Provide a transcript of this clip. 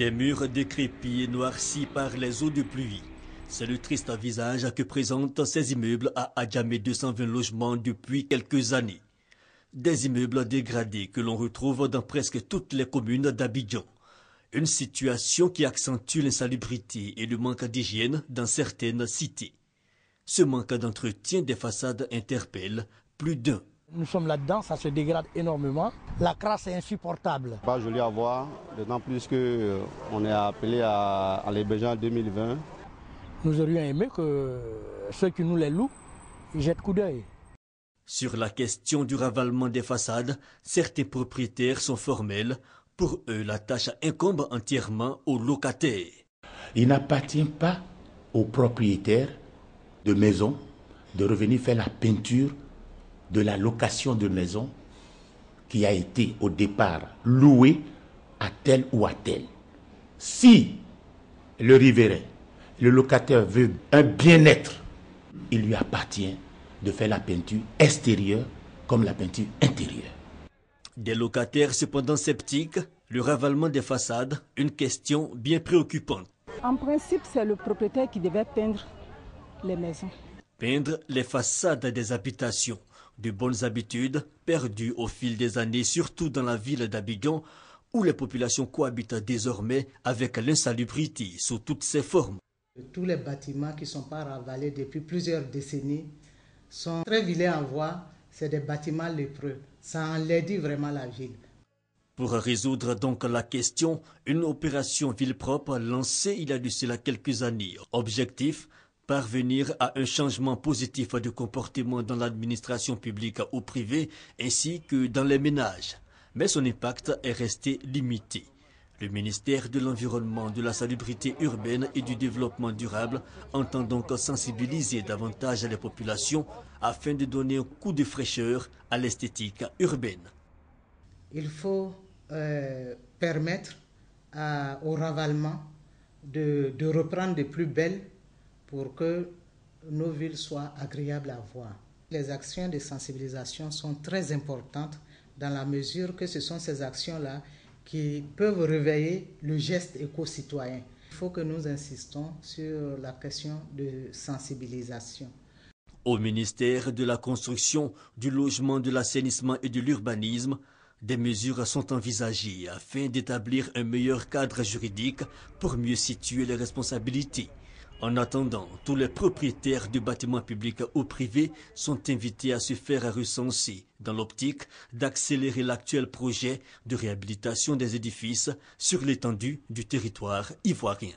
Des murs décrépits et noircis par les eaux de pluie. C'est le triste visage que présentent ces immeubles à Adjamé 220 logements depuis quelques années. Des immeubles dégradés que l'on retrouve dans presque toutes les communes d'Abidjan. Une situation qui accentue l'insalubrité et le manque d'hygiène dans certaines cités. Ce manque d'entretien des façades interpelle plus d'un. Nous sommes là-dedans, ça se dégrade énormément. La crasse est insupportable. Pas joli à voir, d'autant plus qu'on euh, est appelé à, aller à en 2020. Nous aurions aimé que euh, ceux qui nous les louent jettent coup d'œil. Sur la question du ravalement des façades, certains propriétaires sont formels. Pour eux, la tâche incombe entièrement aux locataires. Il n'appartient pas aux propriétaires de maisons de revenir faire la peinture de la location de maison qui a été au départ louée à tel ou à tel. Si le riverain, le locataire veut un bien-être, il lui appartient de faire la peinture extérieure comme la peinture intérieure. Des locataires cependant sceptiques, le ravalement des façades, une question bien préoccupante. En principe, c'est le propriétaire qui devait peindre les maisons. Peindre les façades des habitations de bonnes habitudes perdues au fil des années, surtout dans la ville d'Abidjan, où les populations cohabitent désormais avec l'insalubrité sous toutes ses formes. Tous les bâtiments qui ne sont pas ravalés depuis plusieurs décennies sont très vilains en voie. C'est des bâtiments lépreux. Ça enlaidit vraiment la ville. Pour résoudre donc la question, une opération ville propre lancée il y a de cela quelques années. Objectif, parvenir à un changement positif de comportement dans l'administration publique ou privée ainsi que dans les ménages, mais son impact est resté limité. Le ministère de l'Environnement, de la Salubrité urbaine et du Développement durable entend donc sensibiliser davantage les populations afin de donner un coup de fraîcheur à l'esthétique urbaine. Il faut euh, permettre au ravalement de, de reprendre des plus belles pour que nos villes soient agréables à voir. Les actions de sensibilisation sont très importantes dans la mesure que ce sont ces actions-là qui peuvent réveiller le geste éco-citoyen. Il faut que nous insistons sur la question de sensibilisation. Au ministère de la Construction, du Logement, de l'Assainissement et de l'Urbanisme, des mesures sont envisagées afin d'établir un meilleur cadre juridique pour mieux situer les responsabilités. En attendant, tous les propriétaires du bâtiment public ou privé sont invités à se faire recenser dans l'optique d'accélérer l'actuel projet de réhabilitation des édifices sur l'étendue du territoire ivoirien.